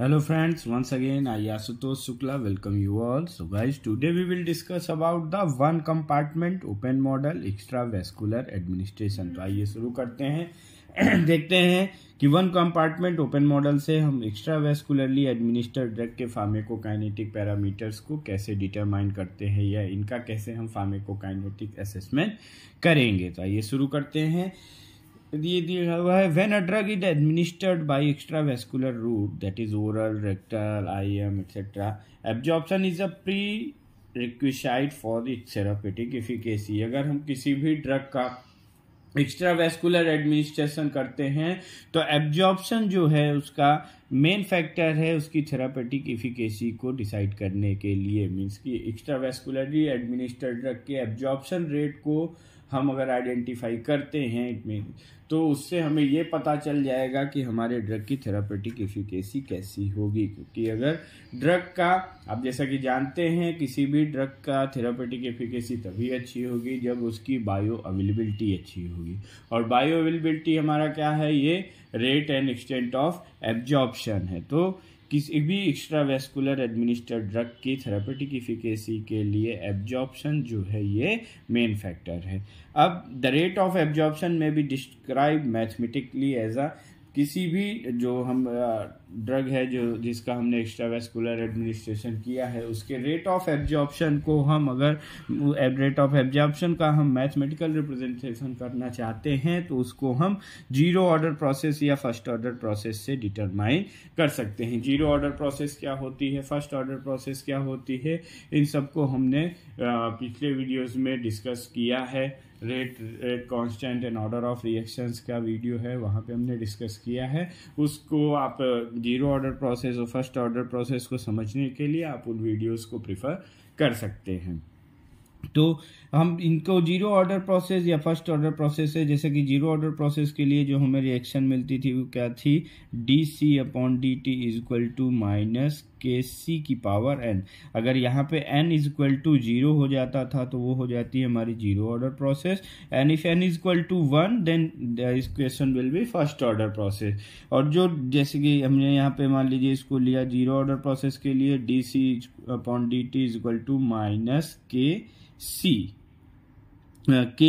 hello friends once again I Ashutosh Shukla welcome you all so guys today we will discuss about the one compartment open model extravascular administration तो आइए शुरू करते हैं देखते हैं कि वन कंपार्टमेंट ओपन मॉडल से हम एक्स्ट्रा वेस्कुलरली एडमिनिस्टर ड्रग के फार्मेकोकाइनेटिक पैरामीटर्स को कैसे डिटरमाइन करते हैं या इनका कैसे हम फार्मेकोकाइनेटिक असेसमेंट करेंगे तो आइए शुरू करते हैं ये दिया हुआ है when a drug is administered by extravascular route that is oral rectal I M etcetera absorption is a prerequisite for its therapeutic efficacy अगर हम किसी भी ड्रग का एक्स्ट्रा वेस्कुलर एडमिनिस्ट्रेशन करते हैं तो एब्जॉर्प्शन जो है उसका मेन फैक्टर है उसकी थेरापेटिक इफिकेसी को डिसाइड करने के लिए मीन्स की एक्स्ट्रा वेस्कुलरली एडमिनिस्टर्ड ड्रग के एब्जॉर्प्शन रेट को हम अगर आइडेंटिफाई करते हैं इट मीन तो उससे हमें ये पता चल जाएगा कि हमारे ड्रग की थेरापेटिक एफिकेसी कैसी होगी क्योंकि अगर ड्रग का आप जैसा कि जानते हैं किसी भी ड्रग का थेरापेटिक एफिकेसी तभी अच्छी होगी जब उसकी बायो अवेलेबिलिटी अच्छी होगी और बायो अवेलेबिलिटी हमारा क्या है ये rate and extent of absorption है तो किसी भी एक्स्ट्रा वेस्कुलर एडमिनिस्टर्ड ड्रग की थेरापेटिक इफिकेसी के लिए एब्जॉर्प्शन जो है ये मेन फैक्टर है अब द रेट ऑफ एब्जॉर्प्शन में भी डिस्क्राइब मैथमेटिकली एज अ किसी भी जो हम ड्रग है जो जिसका हमने एक्स्ट्रा वेस्कुलर एडमिनिस्ट्रेशन किया है उसके रेट ऑफ एब्जॉर्प्शन को हम अगर रेट ऑफ एब्जॉर्प्शन का हम मैथमेटिकल रिप्रेजेंटेशन करना चाहते हैं तो उसको हम जीरो ऑर्डर प्रोसेस या फर्स्ट ऑर्डर प्रोसेस से डिटरमाइन कर सकते हैं जीरो ऑर्डर प्रोसेस क्या होती है फर्स्ट ऑर्डर प्रोसेस क्या होती है इन सबको हमने पिछले वीडियोज़ में डिस्कस किया है rate rate constant and order of reactions का वीडियो है वहाँ पे हमने डिस्कस किया है उसको आप जीरो ऑर्डर प्रोसेस और फर्स्ट ऑर्डर प्रोसेस को समझने के लिए आप उन वीडियोस को प्रिफर कर सकते हैं तो हम इनको जीरो ऑर्डर प्रोसेस या फर्स्ट ऑर्डर प्रोसेस है जैसे कि जीरो ऑर्डर प्रोसेस के लिए जो हमें रिएक्शन मिलती थी वो क्या थी D C upon D T is equal to minus K C की पावर एन अगर यहाँ पे N is equal to zero हो जाता था तो वो हो जाती है हमारी zero order process and if N is equal to one then this question will be first order process और जो जैसे कि हमने यहाँ पे मान लीजिए इसको लिया जीरो ऑर्डर प्रोसेस के लिए D C upon D T is equal to minus K C के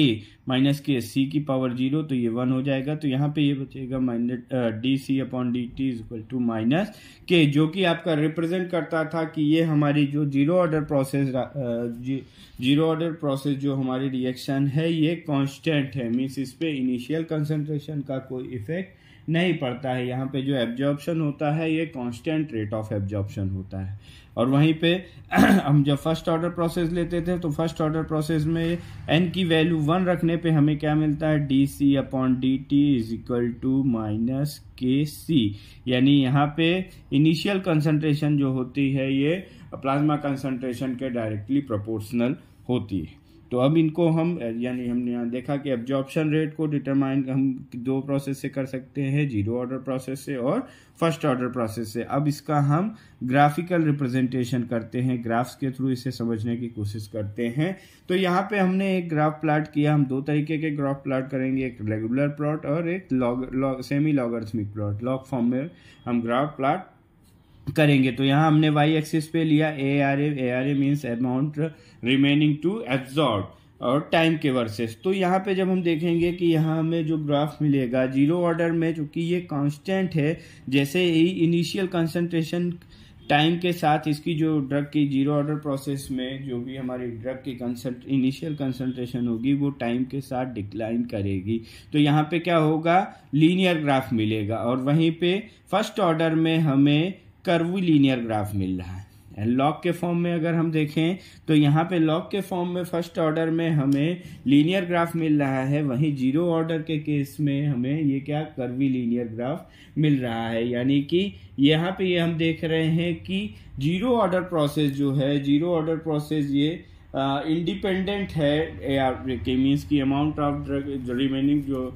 माइनस के सी की पावर जीरो तो ये वन हो जाएगा तो यहाँ पे ये बचेगा minus D C upon D T is equal to minus K जो कि आपका रिप्रेजेंट करता था कि ये हमारी जो zero order process zero order process जो हमारी रिएक्शन है ये कांस्टेंट है मीन्स इस पर इनिशियल कंसनट्रेशन का कोई इफेक्ट नहीं पड़ता है यहाँ पे जो एब्जॉर्प्शन होता है ये कॉन्स्टेंट रेट ऑफ एब्जॉर्प्शन होता है और वहीं पे हम जब फर्स्ट ऑर्डर प्रोसेस लेते थे तो फर्स्ट ऑर्डर प्रोसेस में एन की वैल्यू वन रखने पे हमें क्या मिलता है D C upon D T is equal to minus K C यानी यहाँ पे इनिशियल कंसंट्रेशन जो होती है ये प्लाज्मा कंसंट्रेशन के डायरेक्टली प्रोपोर्शनल होती है तो अब इनको हम यानी हमने यहाँ देखा कि एब्जॉर्प्शन रेट को डिटरमाइन हम दो प्रोसेस से कर सकते हैं जीरो ऑर्डर प्रोसेस से और फर्स्ट ऑर्डर प्रोसेस से अब इसका हम ग्राफिकल रिप्रेजेंटेशन करते हैं ग्राफ्स के थ्रू इसे समझने की कोशिश करते हैं तो यहाँ पे हमने एक ग्राफ प्लाट किया हम दो तरीके के ग्राफ प्लाट करेंगे एक रेगुलर प्लॉट और एक log log semi logarithmic plot log form में हम ग्राफ प्लाट करेंगे तो यहाँ हमने वाई एक्सिस पे लिया A R A A R A means amount remaining to absorb और टाइम के वर्सेस तो यहाँ पे जब हम देखेंगे कि यहाँ हमें जो ग्राफ मिलेगा जीरो ऑर्डर में चूंकि ये कांस्टेंट है जैसे ही इनिशियल कंसंट्रेशन टाइम के साथ इसकी जो ड्रग की जीरो ऑर्डर प्रोसेस में जो भी हमारी ड्रग की कंसंट इनिशियल कंसंट्रेशन होगी वो टाइम के साथ डिक्लाइन करेगी तो यहाँ पे क्या होगा लीनियर ग्राफ मिलेगा और वहीं पे फर्स्ट ऑर्डर में हमें लीनियर ग्राफ मिल रहा है लॉग के फॉर्म में अगर हम देखें तो यहाँ पे लॉग के फॉर्म में फर्स्ट ऑर्डर में हमें लीनियर ग्राफ मिल रहा है वहीं जीरो ऑर्डर के केस में हमें ये क्या कर्वी लीनियर ग्राफ मिल रहा है यानी कि यहाँ पे ये हम देख रहे हैं कि जीरो ऑर्डर प्रोसेस जो है जीरो ऑर्डर प्रोसेस ये इंडिपेंडेंट है मीन्स की अमाउंट ऑफ ड्रग रिमेनिंग जो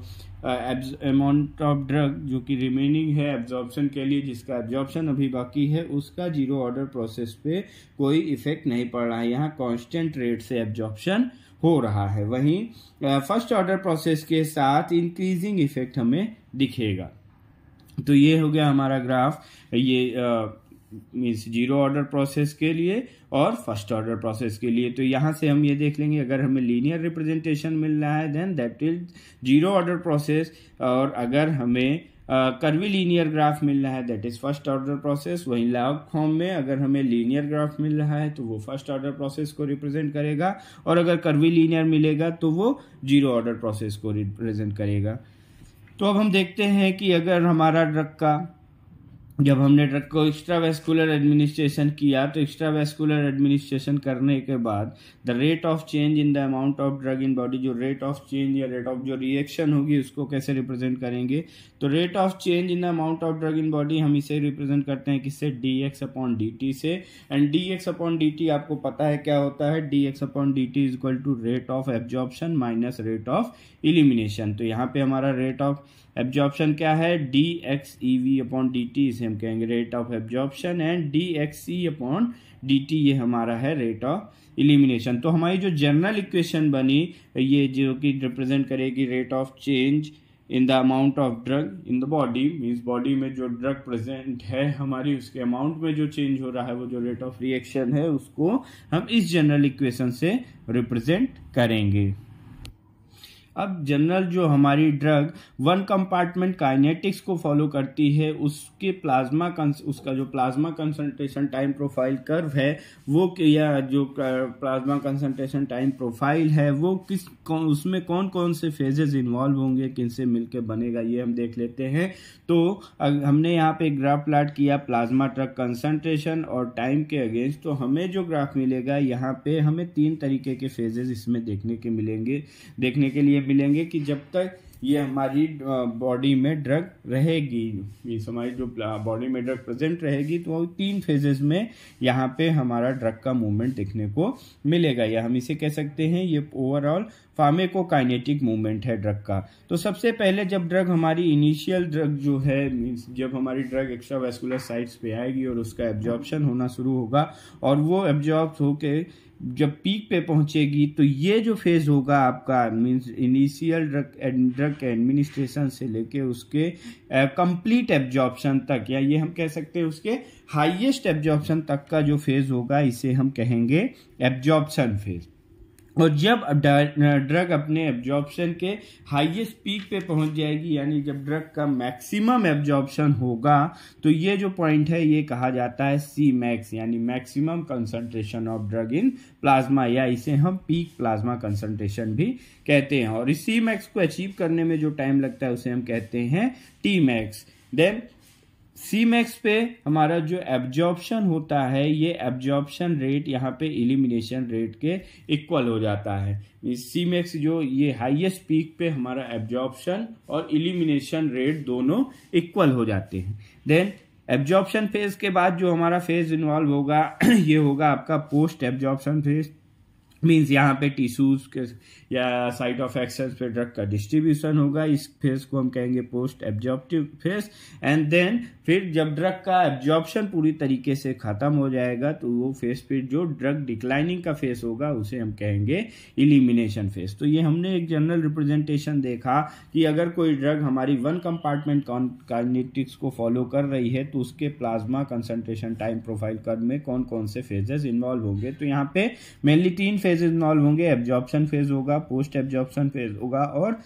अमाउंट ऑफ ड्रग जो कि रिमेनिंग है एब्जॉर्प्शन के लिए जिसका एब्जॉर्प्शन अभी बाकी है उसका जीरो ऑर्डर प्रोसेस पे कोई इफेक्ट नहीं पड़ रहा है यहाँ कॉन्स्टेंट रेट से एब्जॉर्प्शन हो रहा है वहीं फर्स्ट ऑर्डर प्रोसेस के साथ इंक्रीजिंग इफेक्ट हमें दिखेगा तो ये हो गया हमारा ग्राफ ये आ, मीन्स जीरो ऑर्डर प्रोसेस के लिए और फर्स्ट ऑर्डर प्रोसेस के लिए तो यहाँ से हम ये देख लेंगे अगर हमें लीनियर रिप्रेजेंटेशन मिल रहा है then that is zero order process और अगर हमें कर्वी लीनियर ग्राफ मिल रहा है that is first order process वहीं लॉग फॉर्म में अगर हमें लीनियर ग्राफ मिल रहा है तो वो फर्स्ट ऑर्डर प्रोसेस को रिप्रेजेंट करेगा और अगर कर्वी लीनियर मिलेगा तो वो जीरो ऑर्डर प्रोसेस को रिप्रेजेंट करेगा तो अब हम देखते हैं कि अगर हमारा ड्रग का जब हमने ड्रग को एक्स्ट्रा वेस्कुलर एडमिनिस्ट्रेशन किया तो एक्स्ट्रा वेस्कुलर एडमिनिस्ट्रेशन करने के बाद the rate of change in the amount of drug in body जो रेट ऑफ चेंज या रेट ऑफ जो रिएक्शन होगी उसको कैसे रिप्रेजेंट करेंगे तो rate of change in the amount of drug in body हम इसे रिप्रेजेंट करते हैं किससे D X upon D T से and D X upon D T आपको पता है क्या होता है D X upon D T is equal to rate of absorption minus rate of elimination तो यहाँ पे हमारा रेट ऑफ एब्जॉर्प्शन क्या है D X E V upon D T इसे हम कहेंगे rate of absorption and D X C upon D T ये हमारा है रेट ऑफ इलिमिनेशन तो हमारी जो जनरल इक्वेशन बनी ये जो कि रिप्रेजेंट करेगी rate of change in the amount of drug in the body means body में जो ड्रग प्रेजेंट है हमारी उसके अमाउंट में जो चेंज हो रहा है वो जो रेट ऑफ रिएक्शन है उसको हम इस जनरल इक्वेशन से रिप्रेजेंट करेंगे अब जनरल जो हमारी ड्रग वन कंपार्टमेंट काइनेटिक्स को फॉलो करती है उसके प्लाज्मा उसका जो plasma concentration time profile curve है वो या जो प्लाज्मा कंसंट्रेशन टाइम प्रोफाइल है वो किस कौ, उसमें कौन कौन से फेजेज इन्वॉल्व होंगे किनसे मिलकर बनेगा ये हम देख लेते हैं तो हमने यहाँ पे ग्राफ प्लाट किया प्लाज्मा ड्रग कंसनट्रेशन और टाइम के अगेंस्ट तो हमें जो ग्राफ मिलेगा यहाँ पे हमें तीन तरीके के फेजेज इसमें देखने के मिलेंगे देखने के लिए मिलेंगे कि जब तक ये हमारी बॉडी में ड्रग रहेगी मीन्स हमारी जो बॉडी में ड्रग प्रेजेंट रहेगी तो तीन फेजेस में यहाँ पे हमारा ड्रग का मूवमेंट देखने को मिलेगा या हम इसे कह सकते हैं ये ओवरऑल फार्मेकोकाइनेटिक मूवमेंट है ड्रग का तो सबसे पहले जब ड्रग हमारी इनिशियल ड्रग जो है मीन्स जब हमारी ड्रग एक्स्ट्रा वेस्कुलर साइट्स पे आएगी और उसका एब्जॉर्बन होना शुरू होगा और वो एब्जॉर्ब होकर जब पीक पे पहुंचेगी तो ये जो फेज़ होगा आपका means initial drug drug administration से लेके उसके कंप्लीट एब्जॉर्प्शन तक या ये हम कह सकते हैं उसके हाईएस्ट एब्जॉर्प्शन तक का जो फेज़ होगा इसे हम कहेंगे एब्जॉर्प्शन फेज़ और जब ड्रग अपने एब्जॉर्बशन के हाईएस्ट पीक पे पहुंच जाएगी यानी जब ड्रग का मैक्सिमम एब्जॉर्बशन होगा तो ये जो पॉइंट है ये कहा जाता है सी मैक्स यानी maximum concentration of drug in plasma या इसे हम पीक प्लाज्मा कंसंट्रेशन भी कहते हैं और इस सी मैक्स को अचीव करने में जो टाइम लगता है उसे हम कहते हैं T max then C max पे हमारा जो एब्जॉर्प्शन होता है ये एब्जॉर्प्शन रेट यहाँ पे इलिमिनेशन रेट के इक्वल हो जाता है सी मैक्स जो ये हाईएस्ट पीक पे हमारा एब्जॉर्प्शन और इलिमिनेशन रेट दोनों इक्वल हो जाते हैं देन एब्जॉर्प्शन फेज के बाद जो हमारा फेज इन्वॉल्व होगा ये होगा आपका पोस्ट एब्जॉर्प्शन फेज मीन्स यहाँ पे टिश्यूज के या साइट ऑफ एक्सेस पे ड्रग का डिस्ट्रीब्यूशन होगा इस फेज को हम कहेंगे post absorptive phase and then फिर जब ड्रग का एब्जॉर्प्शन पूरी तरीके से ख़त्म हो जाएगा तो वो फेज फिर जो ड्रग डिक्लाइनिंग का फेज होगा उसे हम कहेंगे इलिमिनेशन फेज तो ये हमने एक जनरल रिप्रेजेंटेशन देखा कि अगर कोई ड्रग हमारी वन कंपार्टमेंट काइनेटिक्स को फॉलो कर रही है तो उसके प्लाज्मा कंसनट्रेशन टाइम प्रोफाइल कर में कौन कौन से फेजेस इन्वॉल्व होंगे तो यहाँ पे मेनली तीन फेज फेज इन्वॉल्व होंगे एब्जॉर्प्शन फेज होगा पोस्ट एब्जॉर्प्शन फेज होगा और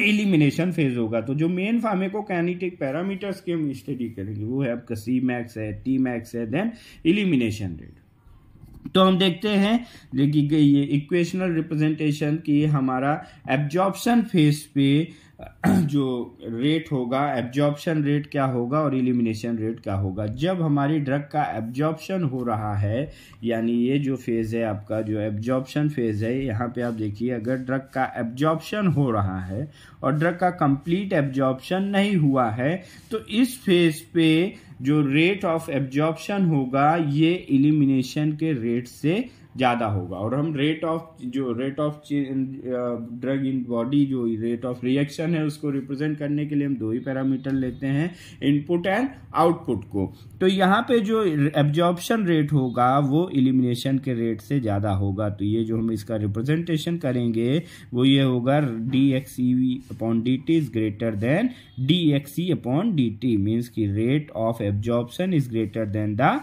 इलिमिनेशन फेज होगा तो जो मेन कैनिटिक पैरामीटर्स की हम स्टडी करेंगे वो है आपका सी मैक्स है टी मैक्स है देन इलिमिनेशन रेट तो हम देखते हैं देखिए ये इक्वेशनल रिप्रेजेंटेशन की हमारा एब्जॉर्प्शन फेस पे जो रेट होगा एब्जॉर्प्शन रेट क्या होगा और इलिमिनेशन रेट क्या होगा जब हमारी ड्रग का एब्जॉर्प्शन हो रहा है यानी ये जो फेज़ है आपका जो एब्जॉर्प्शन फेज़ है यहाँ पे आप देखिए अगर ड्रग का एब्जॉर्प्शन हो रहा है और ड्रग का कंप्लीट एब्जॉर्प्शन नहीं हुआ है तो इस फेज़ पे जो रेट ऑफ एब्जॉर्प्शन होगा ये इलिमिनेशन के रेट से ज़्यादा होगा और हम रेट ऑफ जो rate of drug in body जो रेट ऑफ रिएक्शन है उसको रिप्रेजेंट करने के लिए हम दो ही पैरामीटर लेते हैं इनपुट एंड आउटपुट को तो यहाँ पे जो एब्जॉर्प्शन रेट होगा वो इलिमिनेशन के रेट से ज़्यादा होगा तो ये जो हम इसका रिप्रेजेंटेशन करेंगे वो ये होगा D X E upon D T is greater than D X E upon D T means की rate of absorption is greater than the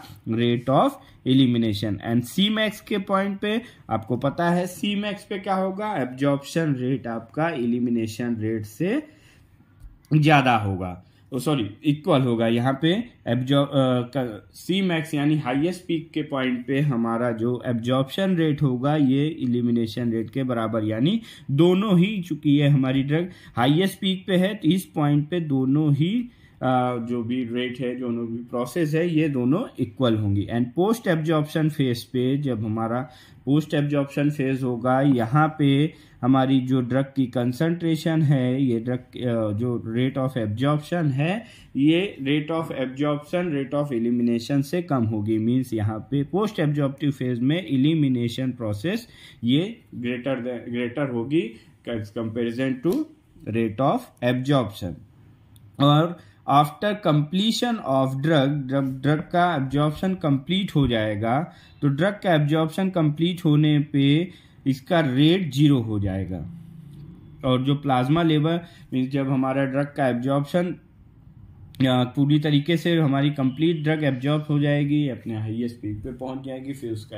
rate of elimination and C max के पॉइंट पे आपको पता है सी मैक्स पे क्या होगा absorption rate आपका इलिमिनेशन रेट से ज़्यादा होगा सॉरी इक्वल होगा यहाँ पे एब्जॉर्ब सी मैक्स यानी हाईएस्ट पीक के पॉइंट पे हमारा जो एब्जॉर्प्शन रेट होगा ये इलिमिनेशन रेट के बराबर यानी दोनों ही चूंकि ये हमारी ड्रग हाईएस्ट पीक पे है तो इस पॉइंट पे दोनों ही जो भी रेट है जो भी प्रोसेस है ये दोनों इक्वल होंगी एंड पोस्ट एब्जॉर्प्शन फेज पे जब हमारा पोस्ट एब्जॉर्प्शन फेज होगा यहाँ पे हमारी जो ड्रग की कंसंट्रेशन है ये ड्रग जो रेट ऑफ एब्जॉर्प्शन है ये rate of absorption rate of elimination से कम होगी मीन्स यहाँ पे पोस्ट एब्जॉर्प्टिव फेज में एलिमिनेशन प्रोसेस ये ग्रेटर ग्रेटर होगी comparison to rate of absorption और आफ्टर कंप्लीशन ऑफ ड्रग जब ड्रग का एब्जॉर्प्शन कंप्लीट हो जाएगा तो ड्रग का एब्जॉर्प्शन कंप्लीट होने पे इसका रेट जीरो हो जाएगा और जो प्लाज्मा लेवल मीन्स जब हमारा ड्रग का एब्जॉर्प्शन पूरी तरीके से हमारी कंप्लीट ड्रग एब्जॉर्ब हो जाएगी अपने हाई स्पीड पे पहुंच जाएगी फिर उसका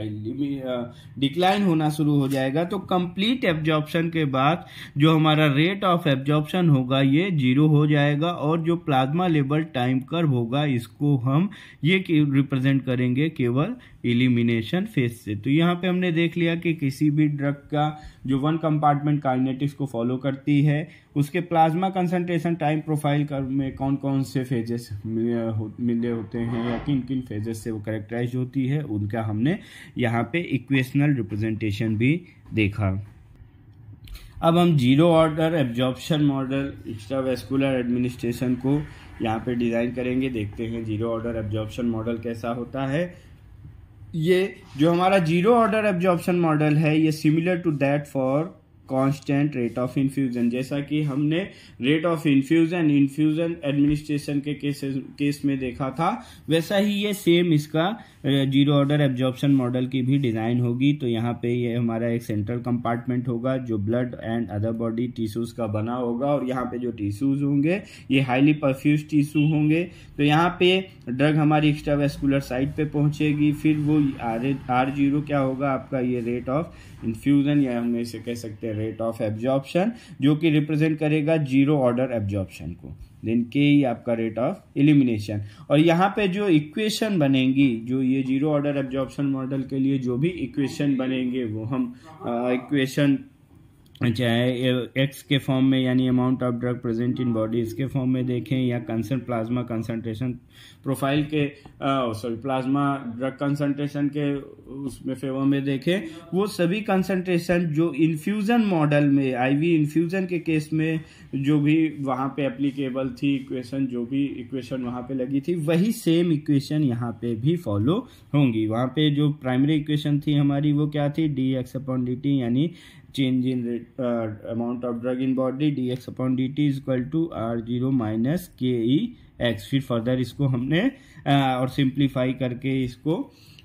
डिक्लाइन होना शुरू हो जाएगा तो कंप्लीट एब्जॉर्प्शन के बाद जो हमारा रेट ऑफ एब्जॉर्प्शन होगा ये जीरो हो जाएगा और जो प्लाज्मा लेवल टाइम कर्व होगा इसको हम ये रिप्रेजेंट करेंगे केवल इलिमिनेशन फेस से तो यहाँ पे हमने देख लिया कि किसी भी ड्रग का जो वन कंपार्टमेंट काइनेटिक्स को फॉलो करती है उसके प्लाज्मा कंसंट्रेशन टाइम प्रोफाइल में कौन कौन से फेजेस मिले, हो, मिले होते हैं या किन किन फेजेस से वो करेक्टराइज होती है उनका हमने यहाँ पे इक्वेशनल रिप्रेजेंटेशन भी देखा अब हम zero order absorption model extravascular administration को यहाँ पे डिज़ाइन करेंगे देखते हैं जीरो ऑर्डर एब्जॉर्प्शन मॉडल कैसा होता है ये जो हमारा जीरो ऑर्डर एब्जॉर्प्शन मॉडल है ये similar to that for constant rate of infusion जैसा कि हमने rate of infusion infusion administration के केस केस में देखा था वैसा ही ये सेम इसका जीरो ऑर्डर एब्जॉर्प्शन मॉडल की भी डिज़ाइन होगी तो यहाँ पे ये हमारा एक सेंट्रल कंपार्टमेंट होगा जो blood and other body tissues का बना होगा और यहाँ पे जो टिश्यूज होंगे ये हाईली परफ्यूज टिश्यू होंगे तो यहाँ पे ड्रग हमारी एक्स्ट्रा वेस्कुलर साइट पे पहुँचेगी फिर वो आर आर जीरो क्या होगा आपका ये रेट ऑफ इन्फ्यूज़न या हम इसे कह सकते हैं रेट ऑफ एब्जॉर्प्शन जो कि रिप्रेजेंट करेगा जीरो ऑर्डर एब्जॉर्प्शन को देन के ही आपका रेट ऑफ इलिमिनेशन और यहाँ पे जो इक्वेशन बनेगी जो ये जीरो ऑर्डर एब्जॉर्प्शन मॉडल के लिए जो भी इक्वेशन बनेंगे वो हम इक्वेशन uh, चाहे अच्छा, एक्स के फॉर्म में यानी amount of drug present in body इसके फॉर्म में देखें या कंसर्न प्लाज्मा कंसंट्रेशन प्रोफाइल के सॉरी प्लाज्मा ड्रग कंसंट्रेशन के उसमें फेवर में देखें वो सभी कंसंट्रेशन जो इन्फ्यूज़न मॉडल में आईवी इन्फ्यूज़न के केस में जो भी वहाँ पे एप्लीकेबल थी इक्वेशन जो भी इक्वेशन वहाँ पे लगी थी वही सेम इक्वेशन यहाँ पे भी फॉलो होंगी वहाँ पे जो प्राइमरी इक्वेशन थी हमारी वो क्या थी D X upon D T यानी change in rate, uh, amount of drug in body dx upon dt is equal to r zero minus K E x फिर फर्दर इसको हमने uh, और सिंप्लीफाई करके इसको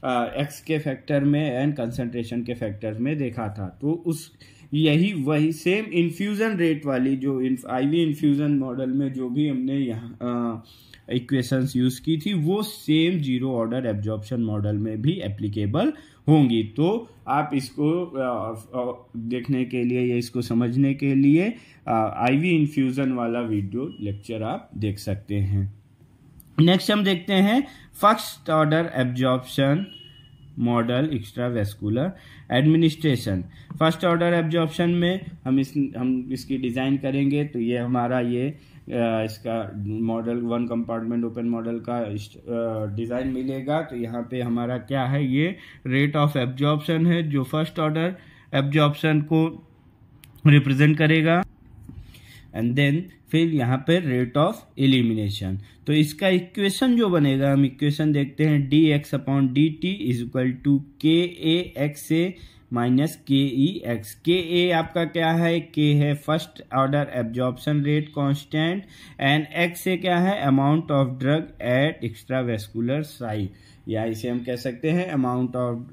एक्स uh, के factor में and concentration के फैक्टर में देखा था तो उस यही वही सेम इन्फ्यूज़न रेट वाली जो आई वी इन्फ्यूज़न मॉडल में जो भी हमने यहाँ इक्वेशंस uh, यूज़ की थी वो same zero order absorption model में भी एप्लीकेबल होंगी तो आप इसको देखने के लिए या इसको समझने के लिए आईवी इन्फ्यूज़न वाला वीडियो लेक्चर आप देख सकते हैं नेक्स्ट हम देखते हैं first order absorption model extravascular administration first order absorption में हम इस हम इसकी डिज़ाइन करेंगे तो ये हमारा ये इसका model one compartment open model का डिज़ाइन मिलेगा तो यहाँ पे हमारा क्या है ये रेट ऑफ एब्जॉर्प्शन है जो फर्स्ट ऑर्डर एब्जॉर्प्शन को रिप्रेजेंट करेगा एंड देन फिर यहाँ पे रेट ऑफ एलिमिनेशन तो इसका इक्वेशन जो बनेगा हम इक्वेशन देखते हैं D X upon D T is equal to K A x A minus K E x के ए आपका क्या है के है first order absorption rate constant and X से क्या है amount of drug at extra vascular size या इसे हम कह सकते हैं amount of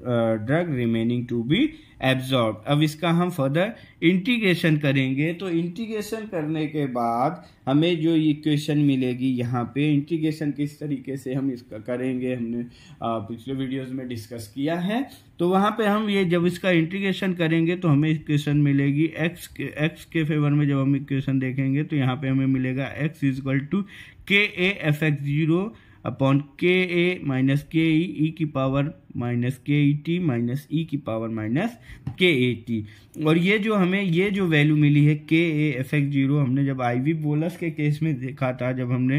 drug remaining to be absorb अब इसका हम फर्दर इंटीग्रेशन करेंगे तो इंटीग्रेशन करने के बाद हमें जो इक्वेशन मिलेगी यहाँ पे इंटीग्रेशन किस तरीके से हम इसका करेंगे हमने uh, पिछले वीडियोस में डिस्कस किया है तो वहाँ पे हम ये जब इसका इंटीग्रेशन करेंगे तो हमें इक्वेशन मिलेगी एक्स के एक्स के फेवर में जब हम इक्वेशन देखेंगे तो यहाँ पे हमें मिलेगा x is equal to K A F X zero upon K A minus K ई ई की power minus K E T minus ई की पावर माइनस के ए टी और ये जो हमें ये जो वैल्यू मिली है के ए एफ एक्स जीरो हमने जब आई वी बोलस के केस में देखा था जब हमने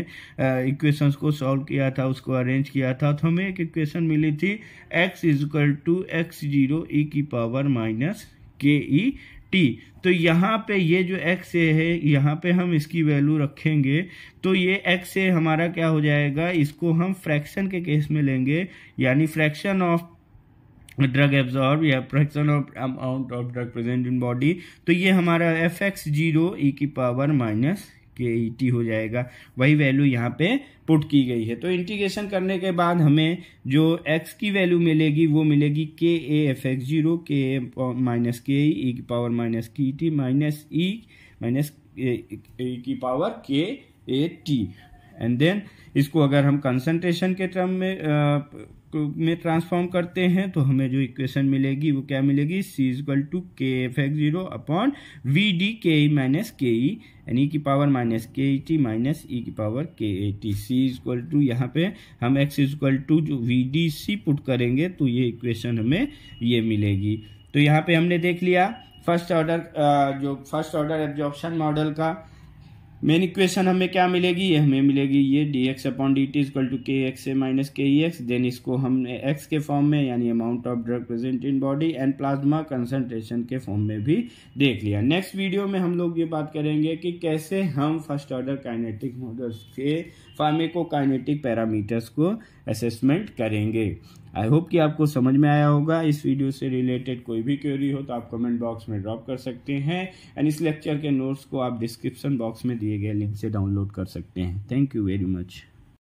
इक्वेशंस को सॉल्व किया था उसको अरेंज किया था तो हमें एक इक्वेशन मिली थी X is equal to X zero E की power minus K E T तो यहाँ पे ये जो एक्स ए है यहाँ पे हम इसकी वैल्यू रखेंगे तो ये एक्स ए हमारा क्या हो जाएगा इसको हम फ्रैक्शन के केस में लेंगे यानी fraction of drug absorb or fraction of amount of drug present in body तो ये हमारा एफ एक्स जीरो ई की power minus K E T हो जाएगा वही वैल्यू यहाँ पे पुट की गई है तो इंटीग्रेशन करने के बाद हमें जो एक्स की वैल्यू मिलेगी वो मिलेगी के ए एफ एक्स जीरो के ए माइनस के ई की पावर माइनस e e, की T minus E minus A की power K A T and then इसको अगर हम कंसंट्रेशन के टर्म में में ट्रांसफॉर्म करते हैं तो हमें जो इक्वेशन मिलेगी वो क्या मिलेगी C equal to K F X zero upon V D K E minus K E N E की power minus K E T minus ई की power K A T C is equal to यहाँ पे हम X equal to जो V D C put करेंगे तो ये equation हमें ये मिलेगी तो यहाँ पे हमने देख लिया फर्स्ट ऑर्डर जो फर्स्ट ऑर्डर एब्जॉर्प्शन मॉडल का मेन इक्वेशन हमें क्या मिलेगी ये हमें मिलेगी ये D X upon D T is equal to K X A minus K E x then इसको हमने एक्स के फॉर्म में यानी amount of drug present in body and plasma concentration के फॉर्म में भी देख लिया नेक्स्ट वीडियो में हम लोग ये बात करेंगे कि कैसे हम फर्स्ट ऑर्डर काइनेटिक मॉडल्स के फार्मेको काइनेटिक पैरामीटर्स को असेसमेंट करेंगे आई होप कि आपको समझ में आया होगा इस वीडियो से रिलेटेड कोई भी क्वेरी हो तो आप कमेंट बॉक्स में ड्रॉप कर सकते हैं एंड इस लेक्चर के नोट्स को आप डिस्क्रिप्शन बॉक्स में दिए गए लिंक से डाउनलोड कर सकते हैं थैंक यू वेरी मच